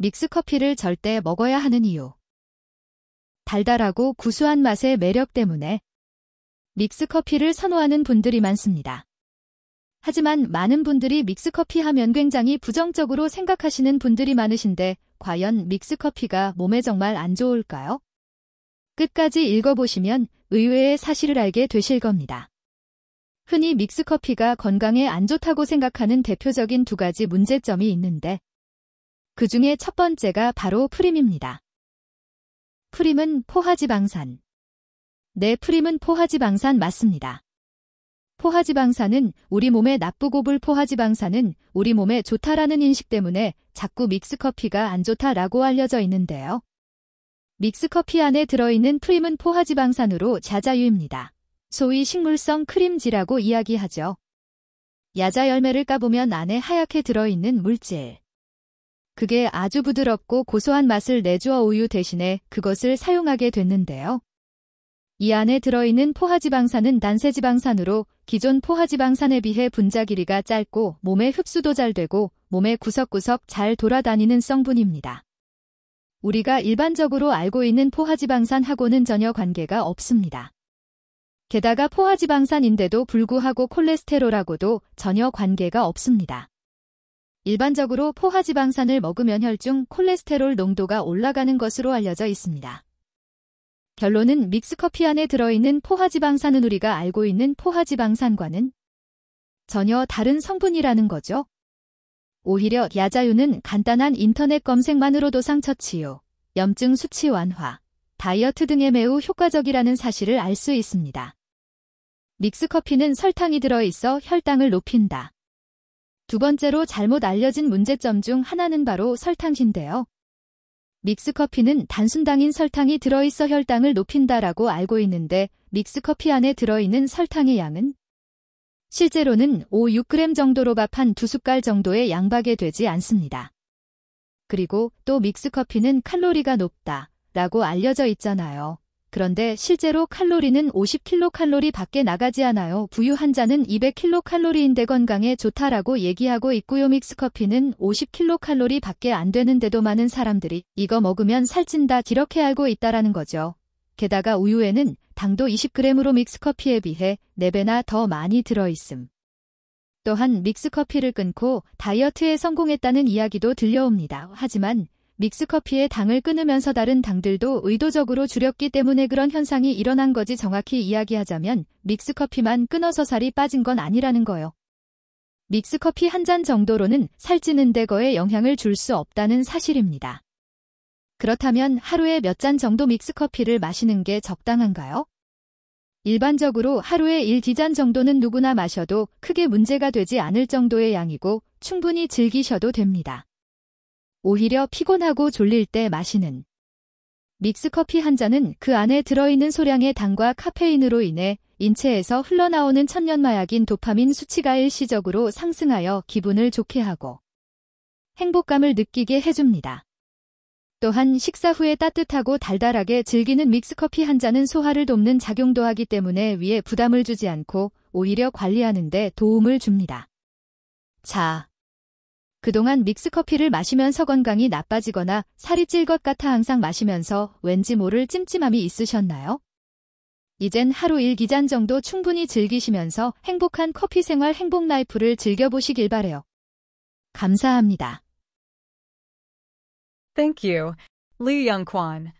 믹스커피를 절대 먹어야 하는 이유. 달달하고 구수한 맛의 매력 때문에 믹스커피를 선호하는 분들이 많습니다. 하지만 많은 분들이 믹스커피 하면 굉장히 부정적으로 생각하시는 분들이 많으신데 과연 믹스커피가 몸에 정말 안 좋을까요? 끝까지 읽어보시면 의외의 사실을 알게 되실 겁니다. 흔히 믹스커피가 건강에 안 좋다고 생각하는 대표적인 두 가지 문제점이 있는데 그 중에 첫 번째가 바로 프림입니다. 프림은 포화지방산. 네, 프림은 포화지방산 맞습니다. 포화지방산은 우리 몸에 나쁘고 불 포화지방산은 우리 몸에 좋다라는 인식 때문에 자꾸 믹스커피가 안 좋다라고 알려져 있는데요. 믹스커피 안에 들어있는 프림은 포화지방산으로 자자유입니다. 소위 식물성 크림지라고 이야기하죠. 야자 열매를 까보면 안에 하얗게 들어있는 물질, 그게 아주 부드럽고 고소한 맛을 내주어 우유 대신에 그것을 사용하게 됐는데요. 이 안에 들어있는 포화지방산은 난세지방산으로 기존 포화지방산에 비해 분자 길이가 짧고 몸의 흡수도 잘 되고 몸의 구석구석 잘 돌아다니는 성분입니다. 우리가 일반적으로 알고 있는 포화지방산하고는 전혀 관계가 없습니다. 게다가 포화지방산인데도 불구하고 콜레스테롤하고도 전혀 관계가 없습니다. 일반적으로 포화지방산을 먹으면 혈중 콜레스테롤 농도가 올라가는 것으로 알려져 있습니다. 결론은 믹스커피 안에 들어있는 포화지방산은 우리가 알고 있는 포화지방산과는 전혀 다른 성분이라는 거죠. 오히려 야자유는 간단한 인터넷 검색만으로도 상처치유, 염증 수치 완화, 다이어트 등에 매우 효과적이라는 사실을 알 수 있습니다. 믹스커피는 설탕이 들어있어 혈당을 높인다. 두 번째로 잘못 알려진 문제점 중 하나는 바로 설탕인데요. 믹스커피는 단순당인 설탕이 들어있어 혈당을 높인다라고 알고 있는데 믹스커피 안에 들어있는 설탕의 양은 실제로는 5, 6g 정도로 밥 한 두 숟갈 정도의 양밖에 되지 않습니다. 그리고 또 믹스커피는 칼로리가 높다 라고 알려져 있잖아요. 그런데 실제로 칼로리는 50kcal 밖에 나가지 않아요. 부유 한 잔은 200kcal인데 건강에 좋다라고 얘기하고 있고요. 믹스커피는 50kcal 밖에 안 되는데도 많은 사람들이 이거 먹으면 살찐다 이렇게 알고 있다라는 거죠. 게다가 우유에는 당도 20g으로 믹스커피에 비해 4배나 더 많이 들어있음. 또한 믹스커피를 끊고 다이어트에 성공했다는 이야기도 들려옵니다. 하지만 믹스커피의 당을 끊으면서 다른 당들도 의도적으로 줄였기 때문에 그런 현상이 일어난 거지 정확히 이야기하자면 믹스커피만 끊어서 살이 빠진 건 아니라는 거요. 믹스커피 한 잔 정도로는 살찌는 데 거에 영향을 줄 수 없다는 사실입니다. 그렇다면 하루에 몇 잔 정도 믹스커피를 마시는 게 적당한가요? 일반적으로 하루에 1디잔 정도는 누구나 마셔도 크게 문제가 되지 않을 정도의 양이고 충분히 즐기셔도 됩니다. 오히려 피곤하고 졸릴 때 마시는 믹스커피 한 잔은 그 안에 들어있는 소량의 당과 카페인으로 인해 인체에서 흘러나오는 천년마약인 도파민 수치가 일시적으로 상승하여 기분을 좋게 하고 행복감을 느끼게 해줍니다. 또한 식사 후에 따뜻하고 달달하게 즐기는 믹스커피 한 잔은 소화를 돕는 작용도 하기 때문에 위에 부담을 주지 않고 오히려 관리하는 데 도움을 줍니다. 자, 그동안 믹스커피를 마시면서 건강이 나빠지거나 살이 찔 것 같아 항상 마시면서 왠지 모를 찜찜함이 있으셨나요? 이젠 하루 일기잔 정도 충분히 즐기시면서 행복한 커피 생활 행복 라이프를 즐겨보시길 바래요. 감사합니다. Thank you, Lee Young Kwan.